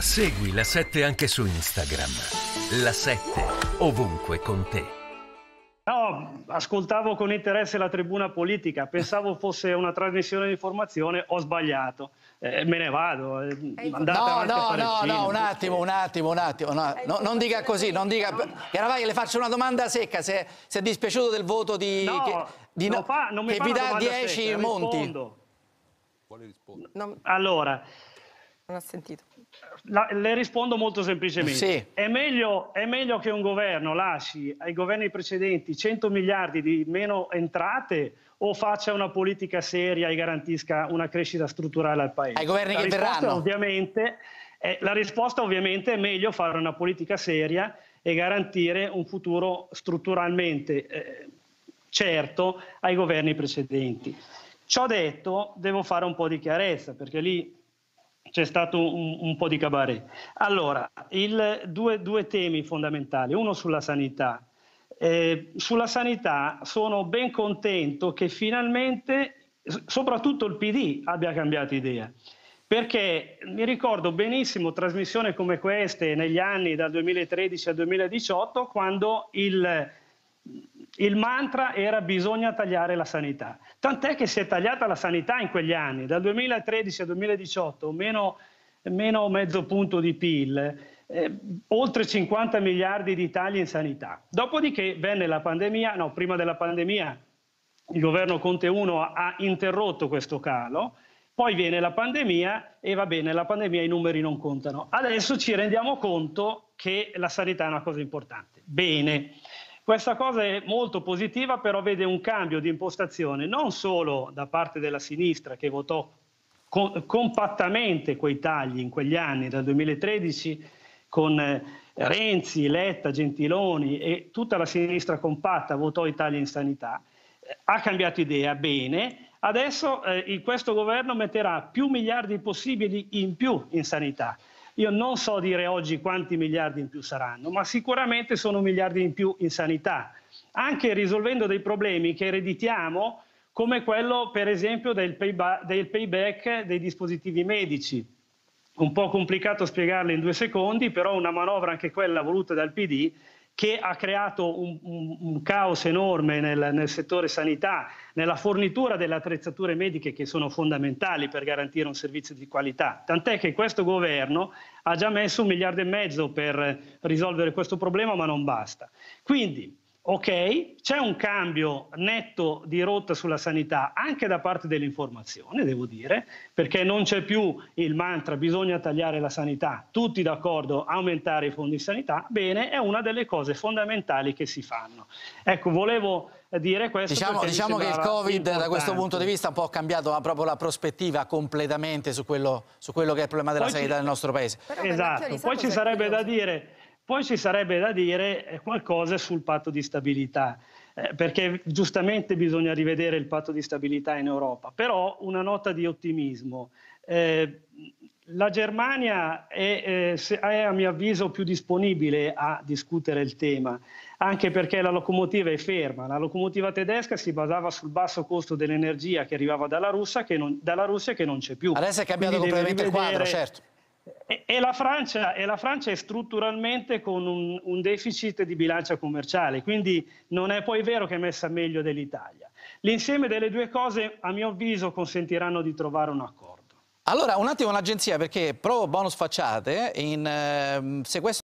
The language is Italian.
Segui la 7 anche su Instagram. La 7 ovunque con te. No, ascoltavo con interesse la tribuna politica, pensavo fosse una trasmissione di informazione, ho sbagliato. Eh, me ne vado. Eh, eh no, no, no, no, un attimo, un attimo, un attimo. No, no, non dica così, non dica. Garavaglia, le faccio una domanda secca. Se, se è dispiaciuto del voto di. No, che, di no, fa, non mi che vi dà 10 Monti. Rispondo. Allora, non ha sentito. La, le rispondo molto semplicemente. Sì. È, meglio, è, meglio, che un governo lasci ai governi precedenti 100 miliardi di meno entrate o faccia una politica seria e garantisca una crescita strutturale al Paese? Ai governi la che verranno. Ovviamente, è, la risposta ovviamente è meglio fare una politica seria e garantire un futuro strutturalmente eh, certo ai governi precedenti. Ciò detto, devo fare un po' di chiarezza perché lì c'è stato un, un, po' di cabaret. Allora, il, due, due, temi fondamentali, uno sulla sanità. Eh, sulla sanità sono ben contento che finalmente, soprattutto il PD, abbia cambiato idea. Perché mi ricordo benissimo trasmissioni come queste negli anni dal 2013 al 2018, quando il, il mantra era bisogna tagliare la sanità. Tant'è che si è tagliata la sanità in quegli anni, dal 2013 al 2018, meno, meno mezzo punto di PIL, eh, oltre 50 miliardi di tagli in sanità. Dopodiché venne la pandemia, no, prima della pandemia il governo Conte 1 ha interrotto questo calo, poi viene la pandemia e va bene, la pandemia i numeri non contano. Adesso ci rendiamo conto che la sanità è una cosa importante. Bene. Questa cosa è molto positiva, però vede un cambio di impostazione non solo da parte della sinistra che votò co compattamente quei tagli in quegli anni, dal 2013 con eh, Renzi, Letta, Gentiloni e tutta la sinistra compatta votò i tagli in sanità, ha cambiato idea, bene, Adesso eh, questo governo metterà più miliardi possibili in più in sanità. Io non so dire oggi quanti miliardi in più saranno, ma sicuramente sono miliardi in più in sanità, anche risolvendo dei problemi che ereditiamo, come quello per esempio del, payback, del payback dei dispositivi medici. Un po' complicato spiegarlo in due secondi, però una manovra anche quella voluta dal PD che ha creato un, un, un caos enorme nel, nel, settore sanità, nella fornitura delle attrezzature mediche che sono fondamentali per garantire un servizio di qualità. Tant'è che questo governo ha già messo un miliardo e mezzo per risolvere questo problema, ma non basta. Quindi ok, c'è un cambio netto di rotta sulla sanità anche da parte dell'informazione, devo dire, perché non c'è più il mantra bisogna tagliare la sanità, tutti d'accordo, aumentare i fondi di sanità, bene, è una delle cose fondamentali che si fanno. Ecco, volevo dire questo. Diciamo, diciamo che il Covid importante. da questo punto di vista un po' ha cambiato proprio la prospettiva completamente su quello, su quello che è il problema della Poi sanità ci... del nostro paese. Esatto, Poi ci sarebbe curioso. da dire poi ci sarebbe da dire eh, qualcosa sul patto di stabilità, eh, perché giustamente bisogna rivedere il patto di stabilità in Europa, però una nota di ottimismo. Eh, la Germania è, eh, è, a mio avviso più disponibile a discutere il tema, anche perché la locomotiva è ferma. La locomotiva tedesca si basava sul basso costo dell'energia che arrivava dalla Russia, che non, dalla Russia che non c'è più. Adesso è cambiato Quindi completamente il quadro, certo. E, la Francia, e, la, Francia, è strutturalmente con un, un deficit di bilancia commerciale, quindi non è poi vero che è messa meglio dell'Italia. L'insieme delle due cose, a mio avviso, consentiranno di trovare un accordo. Allora, un attimo l'agenzia, perché pro bonus facciate in eh, sequestro.